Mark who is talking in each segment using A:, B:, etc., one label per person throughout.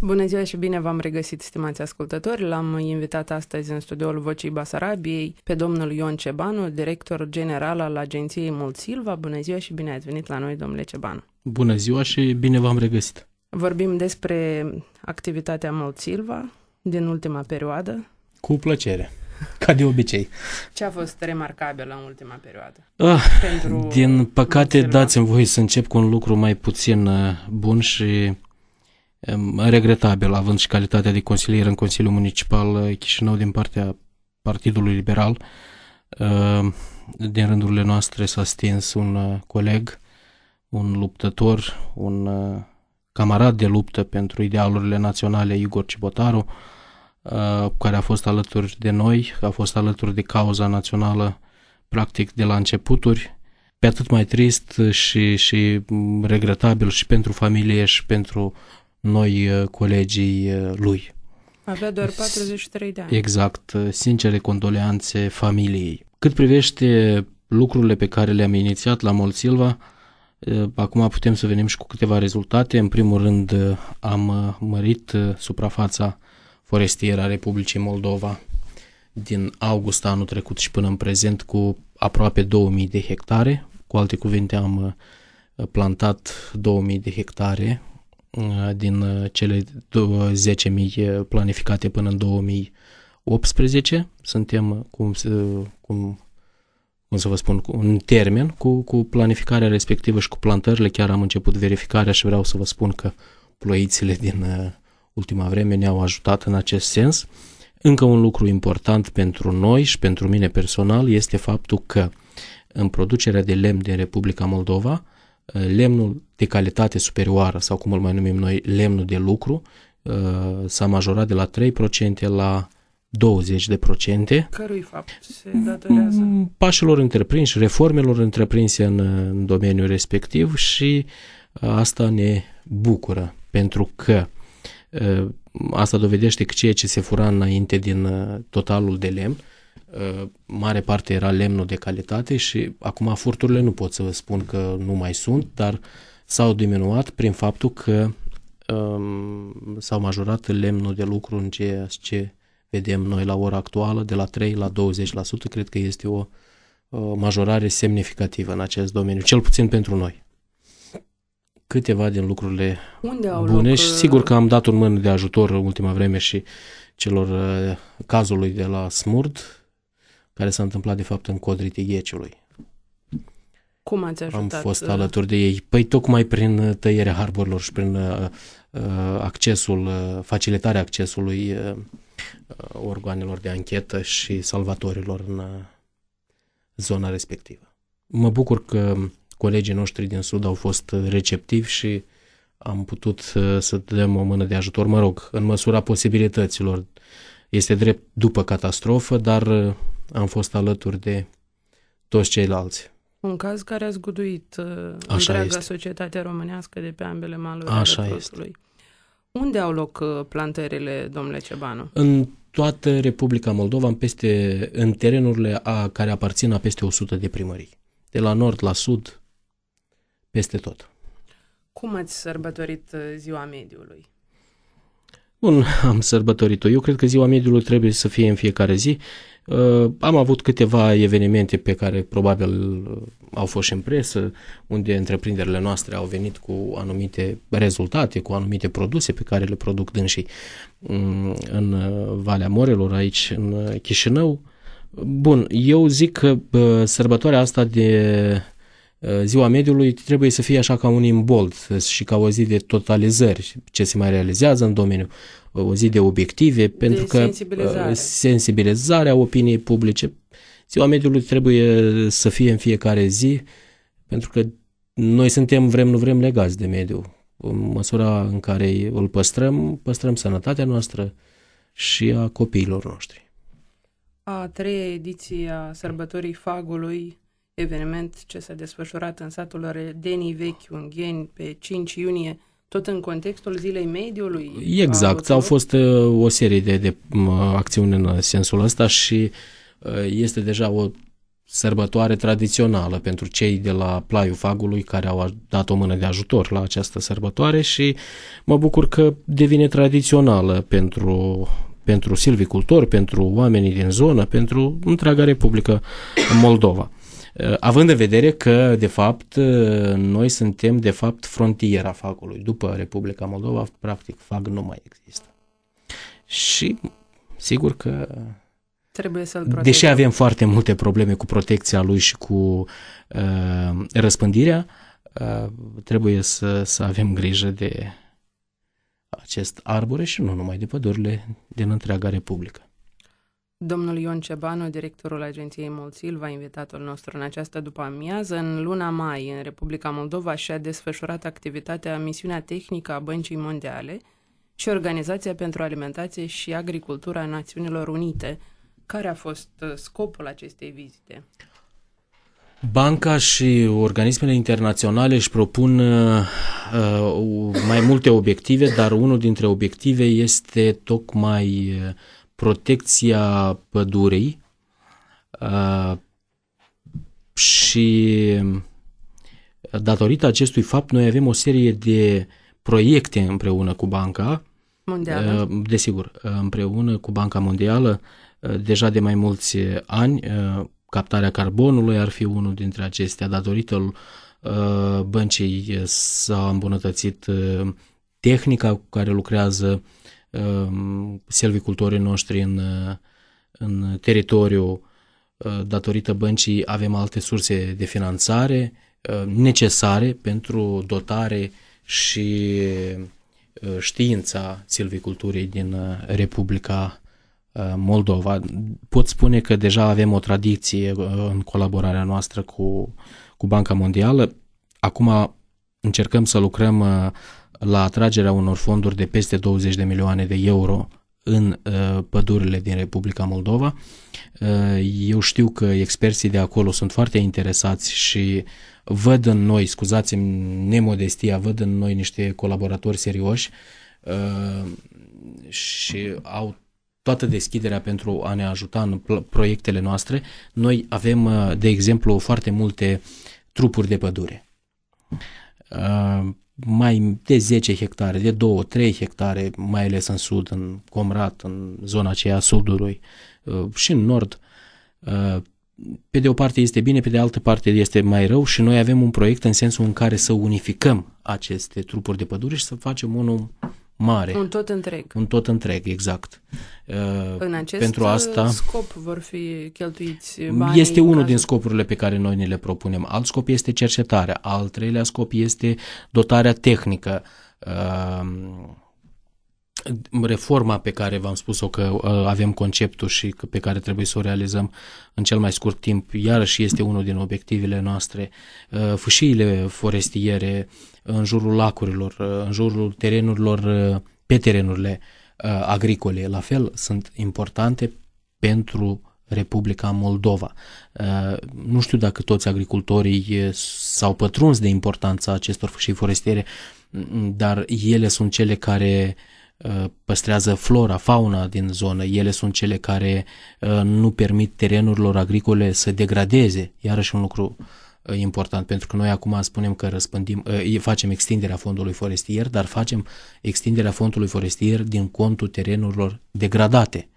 A: Bună ziua și bine v-am regăsit, stimați ascultători. L-am invitat astăzi în studioul Vocii Basarabiei pe domnul Ion Cebanu, director general al agenției Mult Silva. Bună ziua și bine ați venit la noi, domnule Cebanu.
B: Bună ziua și bine v-am regăsit.
A: Vorbim despre activitatea Mult Silva din ultima perioadă.
B: Cu plăcere ca de obicei.
A: Ce a fost remarcabil în ultima perioadă? Ah, din
B: păcate, dați-mi voi să încep cu un lucru mai puțin uh, bun și regretabil, având și calitatea de consilier în Consiliul Municipal eh, Chișinău din partea Partidului Liberal. Din rândurile noastre s-a stins un eh, coleg, un luptător, un eh, camarad de luptă pentru idealurile naționale, Igor Cibotaru, care a fost alături de noi, a fost alături de cauza națională practic de la începuturi, pe atât mai trist și, și mm, regretabil și pentru familie și pentru noi uh, colegii uh, lui.
A: Avea doar 43 de ani.
B: Exact. Uh, sincere condoleanțe familiei. Cât privește lucrurile pe care le-am inițiat la Molsilva, acum putem să venim și cu câteva rezultate. În primul rând am mărit suprafața forestieră a Republicii Moldova din august anul trecut și până în prezent cu aproape 2000 de hectare. Cu alte cuvinte am plantat 2000 de hectare Uh, din uh, cele 10.000 uh, planificate până în 2018. Suntem, cum, cum, cum să vă spun, în termen cu, cu planificarea respectivă și cu plantările. Chiar am început verificarea și vreau să vă spun că ploițile din ultima vreme ne-au ajutat în acest sens. Încă un lucru important pentru noi și pentru mine personal este faptul că în producerea de lemn din Republica Moldova, lemnul de calitate superioară, sau cum îl mai numim noi, lemnul de lucru, uh, s-a majorat de la 3% la 20%.
A: Cărui fapt se datorează? Mm, mm,
B: pașilor întreprinși, reformelor întreprinse în, în domeniul respectiv și uh, asta ne bucură, pentru că uh, asta dovedește că ceea ce se fura înainte din totalul de lemn, mare parte era lemnul de calitate și acum furturile nu pot să vă spun că nu mai sunt, dar uh, s-au diminuat prin faptul că um, s-au majorat lemnul de lucru în ceea ce vedem noi la ora actuală, de la 3 la 20%, cred că este o majorare semnificativă în acest domeniu, cel puțin pentru noi. Câteva din lucrurile Unde au bune loc? și uh, sigur că am dat un mână de ajutor ultima vreme și celor uh, cazului de la Smurd, care s-a întâmplat de fapt în codritii Gheciului
A: cum ați ajutat? Am fost uh? alături
B: de ei. Păi tocmai prin uh, tăierea harborilor și prin uh, uh accesul, uh, facilitarea accesului uh, organelor de anchetă și salvatorilor în zona respectivă. Mă bucur că colegii noștri din Sud au fost receptivi și am putut să dăm o mână de ajutor, mă rog, în măsura posibilităților. Este drept după catastrofă, dar am fost alături de toți ceilalți.
A: Un caz care a zguduit uh, Așa întreaga este. societate românească de pe ambele maluri Așa ale este. Unde au loc uh, plantările, domnule Cebanu?
B: În toată Republica Moldova, în, peste, în terenurile a, care aparțin a peste 100 de primării. De la nord la sud, peste tot.
A: Cum ați sărbătorit uh, ziua mediului?
B: Bun, am sărbătorit-o. Eu cred că ziua mediului trebuie să fie în fiecare zi. Uh, am avut câteva evenimente pe care probabil uh, au fost și în presă, unde întreprinderile noastre au venit cu anumite rezultate, cu anumite produse pe care le produc dânsii mm, în uh, Valea Morelor, aici în Chișinău. Bun, eu zic că sărbătoarea asta de Eh, ziua mediului trebuie să fie așa ca un imbold și ca o zi de totalizări, ce se mai realizează în domeniu, eh, o zi de obiective, de pentru că eh, sensibilizare. sensibilizarea opiniei publice. Ziua mediului trebuie să fie în fiecare zi, pentru că noi suntem vrem, nu vrem legați de mediu. În măsura în care îl păstrăm, păstrăm sănătatea noastră și a copiilor noștri.
A: A treia ediție a sărbătorii fagului eveniment ce s-a desfășurat în satul Redenii Vechi, Ungheni, pe 5 iunie, tot în contextul zilei mediului? Exact, au
B: fost uh, o serie de, de uh, acțiuni în uh, sensul ăsta și este deja o sărbătoare tradițională pentru cei de la Plaiu Fagului care au dat o mână de ajutor la această sărbătoare și mă bucur că devine tradițională pentru pentru silvicultori, pentru oamenii din zonă, pentru întreaga Republică Moldova. Eh, având în vedere că, de fapt, eh, noi suntem, de fapt, frontiera facului. După Republica Moldova, practic, fac nu mai există. Și, sigur că
A: trebuie să-l protejăm. Deși avem
B: foarte multe probleme cu protecția lui și cu uh, răspândirea, uh, trebuie să, să avem grijă de acest arbore și nu numai de pădurile din întreaga Republică.
A: Domnul Ion Cebanu, directorul Agenției va invitatul nostru în această după-amiază, în luna mai, în Republica Moldova, și-a desfășurat activitatea Misiunea Tehnică a Băncii Mondiale și Organizația pentru Alimentație și Agricultura a Națiunilor Unite. Care a fost uh, scopul acestei vizite?
B: Banca și organismele internaționale își propun uh, uh, mai multe obiective, dar unul dintre obiective este tocmai uh, protecția pădurii uh, și datorită acestui fapt noi avem o serie de proiecte împreună cu banca
A: mondială.
B: Uh, desigur, uh, împreună cu Banca Mondială deja de mai mulți ani captarea carbonului ar fi unul dintre acestea datorită băncii s-a îmbunătățit tehnica cu care lucrează uh, Um, selvicultorii noștri în, uh, în teritoriu, uh, datorită băncii avem alte surse de finanțare uh, necesare pentru dotare și știința silviculturii din Republica Moldova. Pot spune că deja avem o tradiție în colaborarea noastră cu, cu Banca Mondială. Acum încercăm să lucrăm la atragerea unor fonduri de peste 20 de milioane de euro în uh, pădurile din Republica Moldova. Uh, eu știu că experții de acolo sunt foarte interesați și văd în noi, scuzați-mi nemodestia, văd în noi niște colaboratori serioși uh, și au toată deschiderea pentru a ne ajuta în proiectele noastre. Noi avem, uh, de exemplu, foarte multe trupuri de pădure uh, mai de 10 hectare, de 2-3 hectare, mai ales în sud, în Comrat, în zona aceea a sudului uh, și în nord. Uh, pe de o parte este bine, pe de altă parte este mai rău și noi avem un proiect în sensul în care să unificăm aceste trupuri de pădure și să facem unul mare. Un tot întreg. Un tot întreg, exact. Uh, În acest Pentru uh, asta, scop
A: vor fi cheltuiți banii. Este unul
B: din scopurile pe care noi ne le propunem. Alt scop este cercetarea. Al treilea scop este dotarea tehnică. Uh, reforma pe care v-am spus-o că uh, avem conceptul și pe care trebuie să o realizăm în cel mai scurt timp, iarăși este unul din obiectivele noastre. Uh, fâșiile forestiere în jurul lacurilor, uh, în jurul terenurilor, pe terenurile agricole, la fel sunt importante pentru Republica Moldova. Nu știu dacă toți agricultorii s-au pătruns de importanța acestor fâșii forestiere, mm, dar ele sunt cele care uh, Uh, păstrează flora, fauna din zonă. Ele sunt cele care uh, nu permit terenurilor agricole să degradeze. Iarăși un lucru uh, important, pentru că noi acum spunem că răspândim, facem extinderea fondului forestier, dar facem extinderea fondului forestier din contul terenurilor degradate.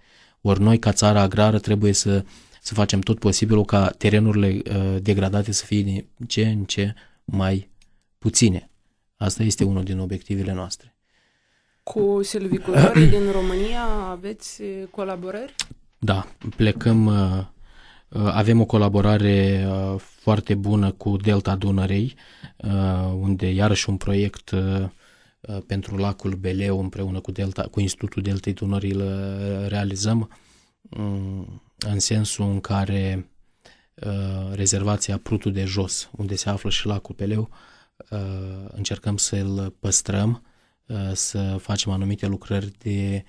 B: Ori noi, ca țara agrară, trebuie să, să facem tot posibilul ca terenurile degradate să fie din ce în ce mai puține. Asta este unul din obiectivele noastre.
A: Cu silvicultorii din România aveți eh, colaborări?
B: Da, plecăm, eh, eh, avem o colaborare foarte bună cu Delta Dunărei, unde iarăși un proiect pentru lacul Beleu împreună cu, Delta, cu Institutul Deltei Dunării îl realizăm mm, în sensul în care rezervația Prutul de Jos, unde se află și lacul Beleu, încercăm să-l păstrăm Uh, să facem anumite lucrări de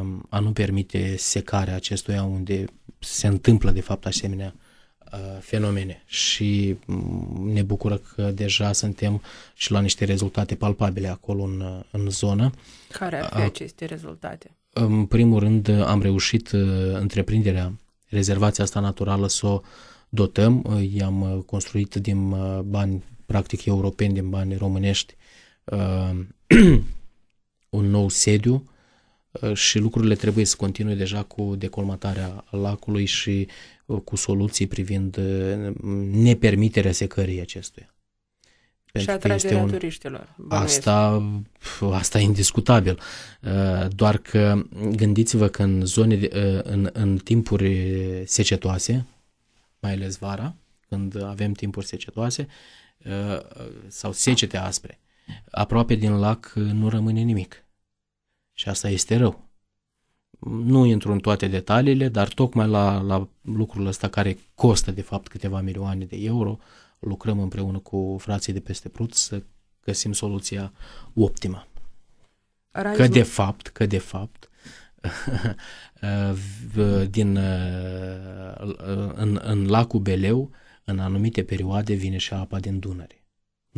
B: um, a nu permite secarea acestuia unde se întâmplă de fapt asemenea uh, fenomene și mm, ne bucură că deja suntem și la niște rezultate palpabile acolo în, uh, în zonă.
A: Care ar fi aceste rezultate?
B: În primul rând am reușit întreprinderea, rezervația asta naturală să o dotăm. I-am construit din bani practic europeni, din bani românești un nou sediu uh, și lucrurile trebuie să continue deja cu decolmatarea lacului și uh, cu soluții privind uh, nepermiterea secării acestuia. Pentru și atragerea este un... turiștilor. Asta, asta e indiscutabil. Doar că gândiți-vă că în, zone, în, în timpuri secetoase, mai ales vara, când avem timpuri secetoase, sau secete aspre, aproape din lac nu rămâne nimic. Și asta este rău. Nu intru în toate detaliile, dar tocmai la, la lucrul ăsta care costă de fapt câteva milioane de euro, lucrăm împreună cu frații de peste Prut să găsim soluția optimă. Raizul. Că de fapt, că de fapt, din, în, în lacul Beleu, în anumite perioade vine și apa din Dunăre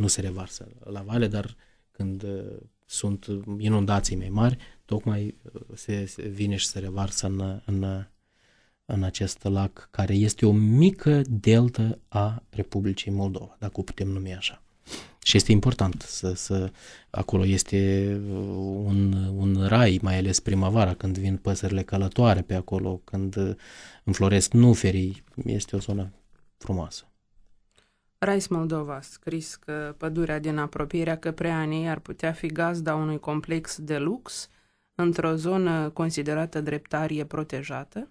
B: nu se revarsă la vale, dar când uh, sunt inundații mai mari, tocmai uh, se, vine și se revarsă în, în, în acest lac, care este o mică deltă a Republicii Moldova, dacă o putem numi așa. Și este important să, să acolo este uh, un, un rai, mai ales primăvara, când vin păsările călătoare pe acolo, când înfloresc nuferii, este o zonă frumoasă.
A: Rais Moldova a scris că pădurea din apropierea Căpreanei ar putea fi gazda unui complex de lux într-o zonă considerată dreptarie protejată,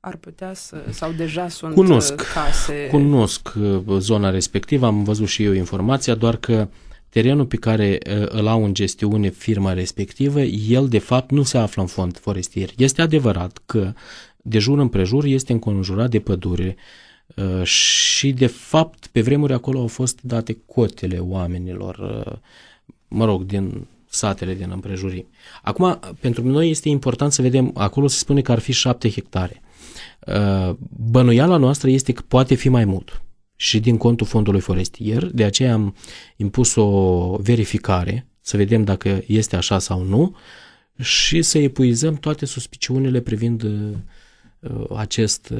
A: ar putea să, sau deja sunt cunosc, uh, case...
B: Cunosc uh, zona respectivă, am văzut și eu informația, doar că terenul pe care uh, îl au în gestiune firma respectivă, el de fapt nu se află în fond forestier. Este adevărat că de jur împrejur este înconjurat de pădure, Uh, și de fapt pe vremuri acolo au fost date cotele oamenilor, uh, mă rog, din satele din împrejurim. Acum, pentru noi este important să vedem, acolo se spune că ar fi șapte hectare. Uh, bănuiala noastră este că poate fi mai mult și din contul fondului forestier, de aceea am impus o verificare să vedem dacă este așa sau nu și să epuizăm toate suspiciunile privind acest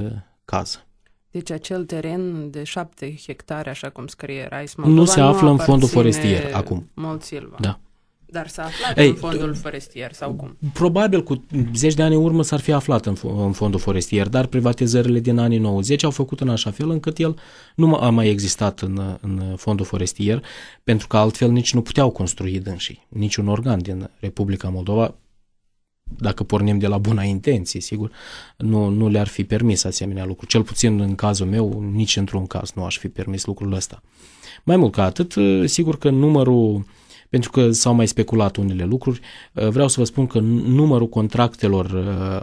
B: caz.
A: Deci acel teren de șapte hectare, așa cum scrie Rice Moldova, nu se află nu în fondul forestier acum. Silva. Da. Dar s-a aflat Ei, în fondul forestier sau cum?
B: Probabil cu zeci de ani în urmă s-ar fi aflat în, în fondul forestier, dar privatizările din anii 90 au făcut în așa fel încât el nu a mai existat în, în fondul forestier, pentru că altfel nici nu puteau construi dânsii, niciun organ din Republica Moldova dacă pornim de la buna intenție, sigur, nu, nu le-ar fi permis asemenea lucru. Cel puțin în cazul meu, nici într-un caz nu aș fi permis lucrul ăsta. Mai mult ca atât, sigur că numărul, pentru că s-au mai speculat unele lucruri, vreau să vă spun că numărul contractelor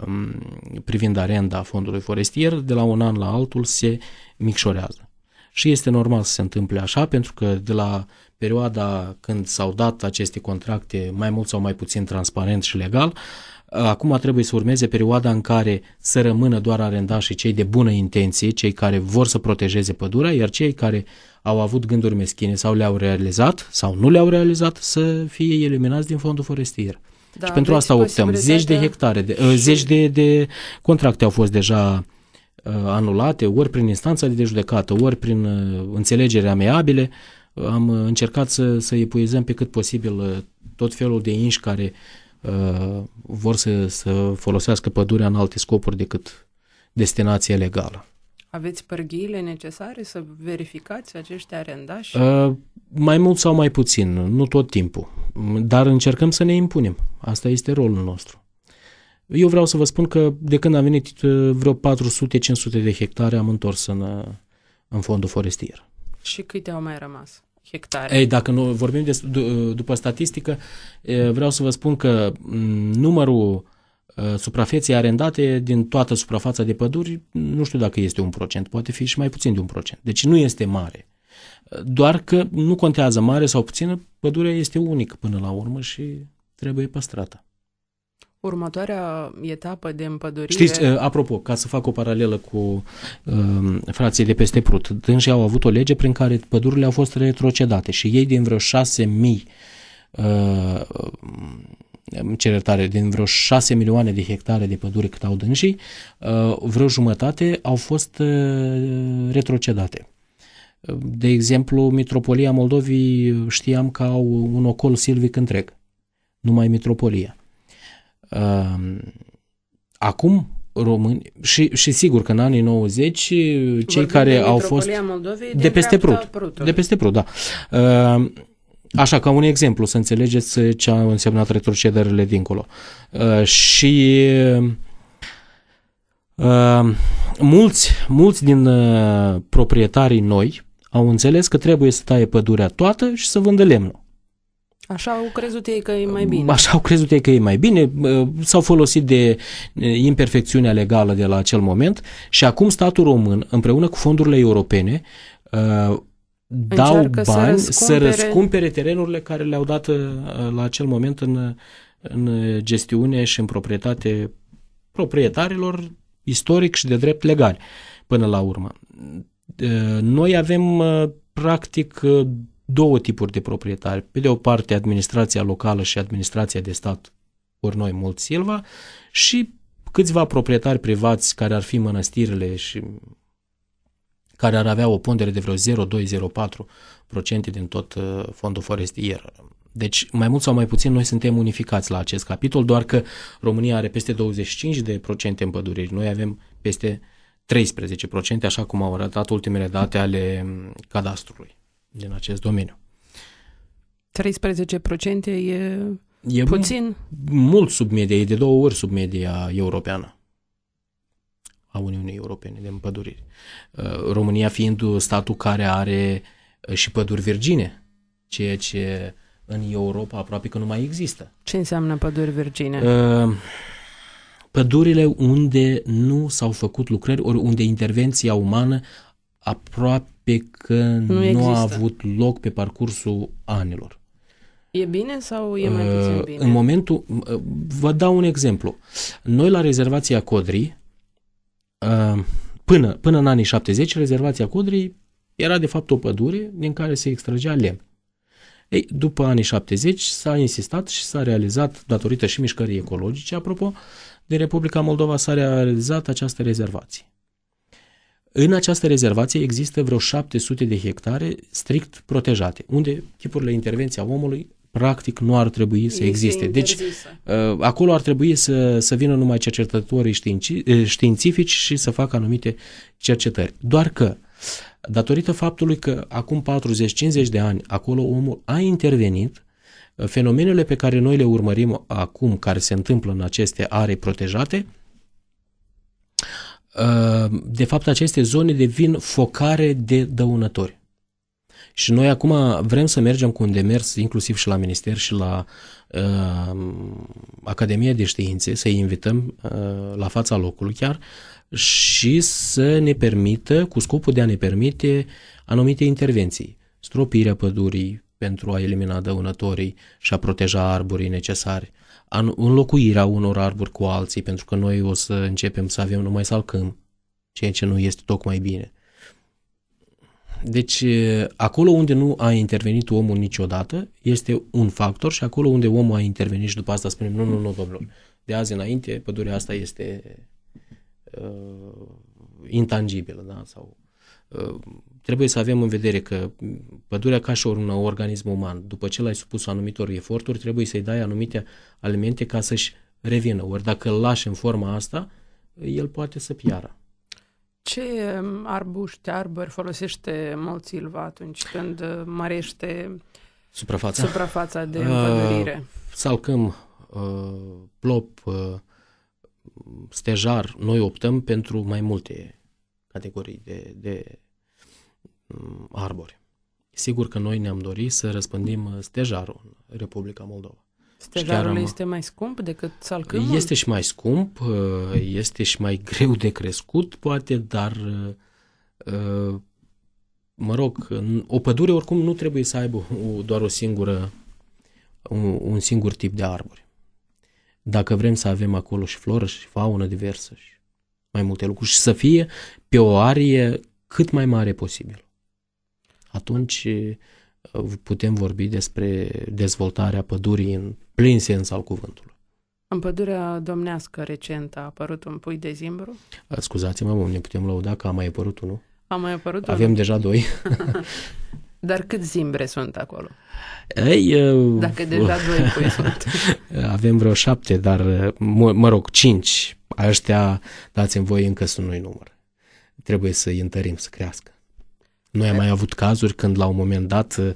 B: mm, privind arenda fondului forestier de la un an la altul se micșorează. Și este normal să se întâmple așa, pentru că de la perioada când s-au dat aceste contracte mai mult sau mai puțin transparent și legal, uh, Acum trebuie să urmeze perioada în care să rămână doar arendașii cei de bună intenție, cei care vor să protejeze pădurea, iar cei care au avut gânduri meschine sau le-au realizat sau nu le-au realizat să fie eliminați din fondul forestier. Da, și pentru deci asta optăm. Zeci de hectare, de, uh, și... zeci de, de contracte au fost deja uh, anulate, ori prin instanța de judecată, ori prin uh, înțelegere ameabile. Am uh, încercat să, să epuizăm pe cât posibil uh, tot felul de inși care uh, Uh, vor să, să folosească pădurea în alte scopuri decât destinația legală.
A: Aveți pârghiile necesare să verificați acești arendași? Uh,
B: mai mult sau mai puțin, nu tot timpul. Dar încercăm să ne impunem. Asta este rolul nostru. Eu vreau să vă spun că de când am venit uh, vreo 400-500 de hectare am întors în, în fondul forestier.
A: Și câte au mai rămas? hectare.
B: Ei, dacă nu vorbim de, după statistică, vreau să vă spun că numărul suprafeței arendate din toată suprafața de păduri, nu știu dacă este un procent, poate fi și mai puțin de un procent. Deci nu este mare. Doar că nu contează mare sau puțină, pădurea este unică până la urmă și trebuie păstrată.
A: Următoarea etapă de împădurire... Știți, eh,
B: apropo, ca să fac o paralelă cu um, frații de peste Prut, dânsii au avut o lege prin care pădurile au fost retrocedate și ei din vreo șase uh, eh, cerertare din vreo 6 milioane de hectare de pădure cât au dânsii, uh, eh, vreo jumătate au fost uh, retrocedate. De exemplu, Mitropolia Moldovii știam că au un ocol silvic întreg, numai Mitropolia Acum români și, și sigur că în anii 90 cei Vorbim care au fost Moldovei, de peste Prut, Prutului. de peste Prut, da. Așa, ca un exemplu, să înțelegeți ce au însemnat retrocederile dincolo. Și mulți, mulți din uh, proprietarii noi au înțeles că trebuie să taie pădurea toată și să vândă lemnul.
A: Așa au crezut ei că e mai bine.
B: Așa au crezut ei că e mai bine. S-au folosit de imperfecțiunea legală de la acel moment și acum statul român, împreună cu fondurile europene, ă, dau Încearcă bani să răscumpere... să răscumpere terenurile care le-au dat ă, la acel moment în, în gestiune și în proprietate proprietarilor istoric și de drept legal până la urmă. Ă, noi avem practic două tipuri de proprietari. Pe de o parte, administrația locală și administrația de stat, ori noi, mult Silva, și câțiva proprietari privați care ar fi mănăstirile și care ar avea o pondere de vreo 0,204% din tot uh, fondul forestier. Deci, mai mult sau mai puțin, noi suntem unificați la acest capitol, doar că România are peste 25% de procente în păduriri. Noi avem peste 13%, așa cum au arătat ultimele date ale mm, cadastrului din acest domeniu. 13% e, e puțin? Mult sub media, e de două ori sub media europeană a Uniunii Europene de împăduriri. Uh, România fiind statul care are uh, și păduri virgine, ceea ce în Europa aproape că nu mai există. Ce înseamnă păduri virgine? Uh, pădurile unde nu s-au făcut lucrări, ori unde intervenția umană aproape pe că nu, nu a avut loc pe parcursul anilor.
A: E bine sau e mai uh, puțin bine? În
B: momentul, uh, vă dau un exemplu. Noi la rezervația Codrii, uh, până, până în anii 70, rezervația Codrii era de fapt o pădure din care se extragea lemn. Ei, după anii 70 s-a insistat și s-a realizat, datorită și mișcării ecologice, apropo, de Republica Moldova s-a realizat această rezervație. În această rezervație există vreo 700 de hectare strict protejate, unde chipurile intervenția omului practic nu ar trebui să existe. Deci uh, acolo ar trebui să, să vină numai cercetătorii știinci, uh, științifici și să facă anumite cercetări. Doar că datorită faptului că acum 40-50 de ani acolo omul a intervenit, fenomenele pe care noi le urmărim acum, care se întâmplă în aceste are protejate, Ehm, de fapt aceste zone devin focare de dăunători. Și noi acum vrem să mergem cu un demers inclusiv și la minister și la uh, Academia de Științe, să-i invităm uh, la fața locului chiar și să ne permită, cu scopul de a ne permite anumite intervenții, stropirea pădurii pentru a elimina dăunătorii și a proteja arborii necesari, înlocuirea unor arbori cu alții, pentru că noi o să începem să avem numai salcâm, ceea ce nu este tocmai bine. Deci, acolo unde nu a intervenit omul niciodată, este un factor și acolo unde omul a intervenit și după asta spunem, nu, nu, nu, domnul, de azi înainte pădurea asta este uh, intangibilă, da, sau uh, trebuie să avem în vedere că pădurea ca și un organism uman, după ce l-ai supus anumitor eforturi, trebuie să-i dai anumite alimente ca să-și revină. Ori dacă îl lași în forma asta, el poate să piară.
A: Ce um, arbuști, arbori folosește mult atunci când uh, mărește suprafața, suprafața de uh, împădurire? Uh,
B: salcăm, uh, plop, uh, stejar, noi optăm pentru mai multe categorii de, de arbori. Sigur că noi ne-am dorit să răspândim uh, stejarul în Republica Moldova. Stejarul am, este
A: mai scump decât salcâmul? Este
B: și mai scump, uh, este și mai greu de crescut, poate, dar uh, mă rog, o pădure oricum nu trebuie să aibă doar o singură, un, singur tip de arbori. Dacă vrem să avem acolo și floră și faună diversă și mai multe lucruri și să fie pe o arie cât mai mare posibil atunci putem vorbi despre dezvoltarea pădurii în plin sens al cuvântului.
A: În pădurea domnească recent a apărut un pui de zimbru?
B: Scuzați-mă, ne putem lăuda că a mai apărut unul. A mai apărut Avem deja doi.
A: Dar cât zimbre sunt acolo? Ei, uh, Dacă deja doi pui sunt.
B: Avem vreo șapte, dar mă, mă rog, cinci. Aștia, dați-mi voi, încă sunt noi număr. Trebuie să-i întărim, să crească. Noi am mai avut cazuri când la un moment dat uh,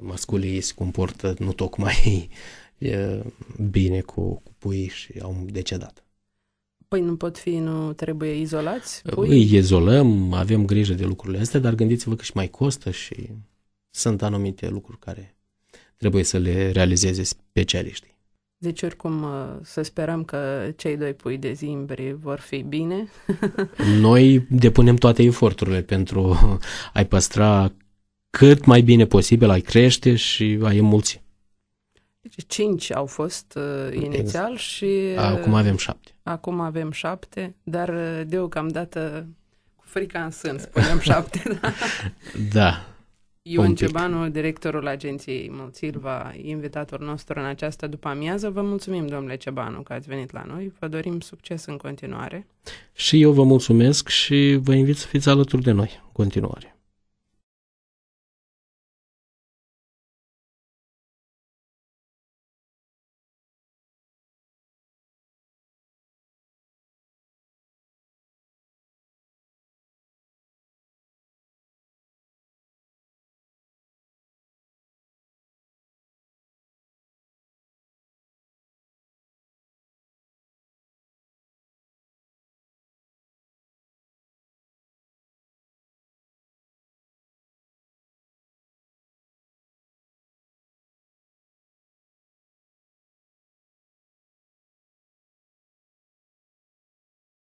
B: masculii se comportă nu tocmai uh, bine cu, cu puii și au decedat.
A: Păi nu pot fi, nu trebuie izolați? Uh, Pui? Îi
B: izolăm, avem grijă de lucrurile astea, dar gândiți-vă că și mai costă și sunt anumite lucruri care trebuie să le realizeze specialiștii.
A: Deci, oricum, uh, să sperăm că cei doi pui de zimbri vor fi bine.
B: Noi depunem toate eforturile pentru a-i păstra cât mai bine posibil, a-i crește și a-i mulți.
A: Deci, cinci au fost uh, inițial exact. și... Uh, acum avem șapte. Acum avem șapte, dar uh, deocamdată cu frica în sân spunem șapte. da.
B: da. Ion Ciobanu,
A: directorul agenției Mont Silva, invitatul nostru în această după-amiază. Vă mulțumim, domnule Ciobanu, că ați venit la noi. Vă dorim succes în continuare.
B: Și eu vă mulțumesc și vă invit să fiți alături de noi în continuare.